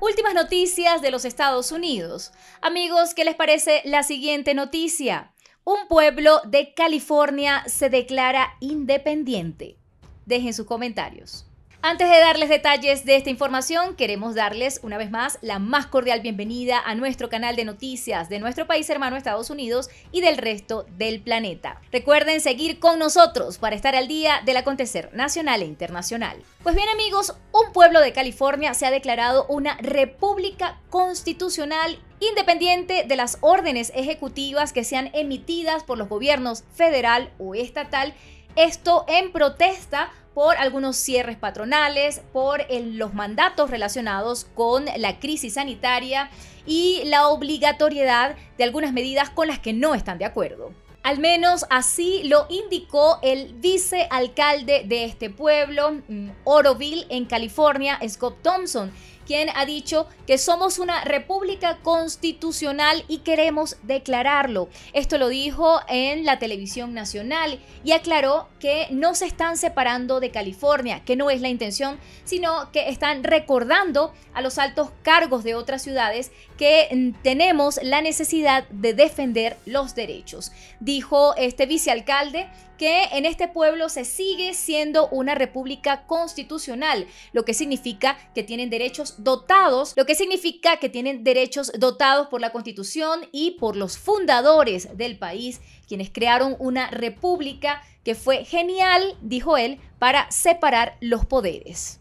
Últimas noticias de los Estados Unidos. Amigos, ¿qué les parece la siguiente noticia? Un pueblo de California se declara independiente. Dejen sus comentarios. Antes de darles detalles de esta información, queremos darles una vez más la más cordial bienvenida a nuestro canal de noticias de nuestro país hermano Estados Unidos y del resto del planeta. Recuerden seguir con nosotros para estar al día del acontecer nacional e internacional. Pues bien amigos, un pueblo de California se ha declarado una república constitucional independiente de las órdenes ejecutivas que sean emitidas por los gobiernos federal o estatal esto en protesta por algunos cierres patronales, por los mandatos relacionados con la crisis sanitaria y la obligatoriedad de algunas medidas con las que no están de acuerdo. Al menos así lo indicó el vicealcalde de este pueblo, mm, Oroville, en California, Scott Thompson, quien ha dicho que somos una república constitucional y queremos declararlo. Esto lo dijo en la televisión nacional y aclaró que no se están separando de California, que no es la intención, sino que están recordando a los altos cargos de otras ciudades que mm, tenemos la necesidad de defender los derechos. Dijo este vicealcalde que en este pueblo se sigue siendo una república constitucional, lo que significa que tienen derechos dotados, lo que significa que tienen derechos dotados por la Constitución y por los fundadores del país, quienes crearon una república que fue genial, dijo él, para separar los poderes.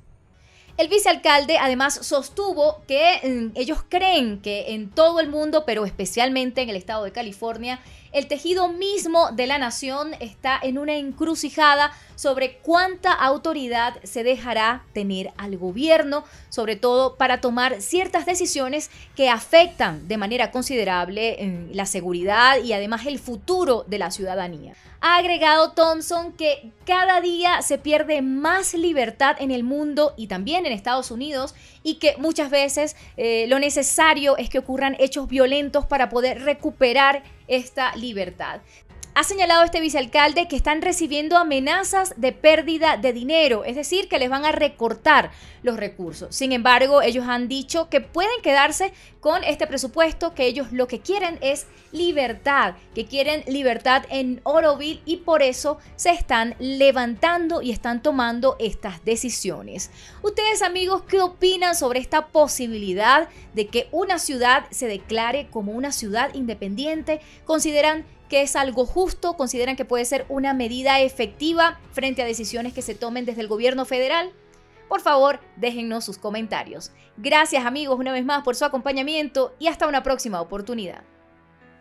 El vicealcalde además sostuvo que mm, ellos creen que en todo el mundo, pero especialmente en el estado de California, el tejido mismo de la nación está en una encrucijada sobre cuánta autoridad se dejará tener al gobierno, sobre todo para tomar ciertas decisiones que afectan de manera considerable mm, la seguridad y además el futuro de la ciudadanía. Ha agregado Thompson que cada día se pierde más libertad en el mundo y también en en Estados Unidos y que muchas veces eh, lo necesario es que ocurran hechos violentos para poder recuperar esta libertad. Ha señalado este vicealcalde que están recibiendo amenazas de pérdida de dinero, es decir, que les van a recortar los recursos. Sin embargo, ellos han dicho que pueden quedarse con este presupuesto, que ellos lo que quieren es libertad, que quieren libertad en Oroville y por eso se están levantando y están tomando estas decisiones. Ustedes amigos, ¿qué opinan sobre esta posibilidad de que una ciudad se declare como una ciudad independiente? ¿Consideran que es algo justo, consideran que puede ser una medida efectiva frente a decisiones que se tomen desde el gobierno federal. Por favor, déjennos sus comentarios. Gracias amigos una vez más por su acompañamiento y hasta una próxima oportunidad.